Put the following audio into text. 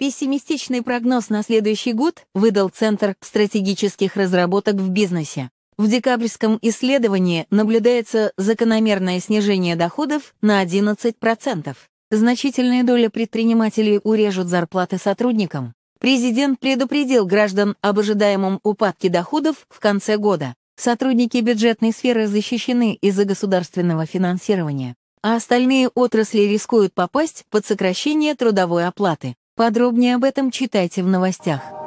Пессимистичный прогноз на следующий год выдал Центр стратегических разработок в бизнесе. В декабрьском исследовании наблюдается закономерное снижение доходов на 11%. Значительная доля предпринимателей урежут зарплаты сотрудникам. Президент предупредил граждан об ожидаемом упадке доходов в конце года. Сотрудники бюджетной сферы защищены из-за государственного финансирования, а остальные отрасли рискуют попасть под сокращение трудовой оплаты. Подробнее об этом читайте в новостях.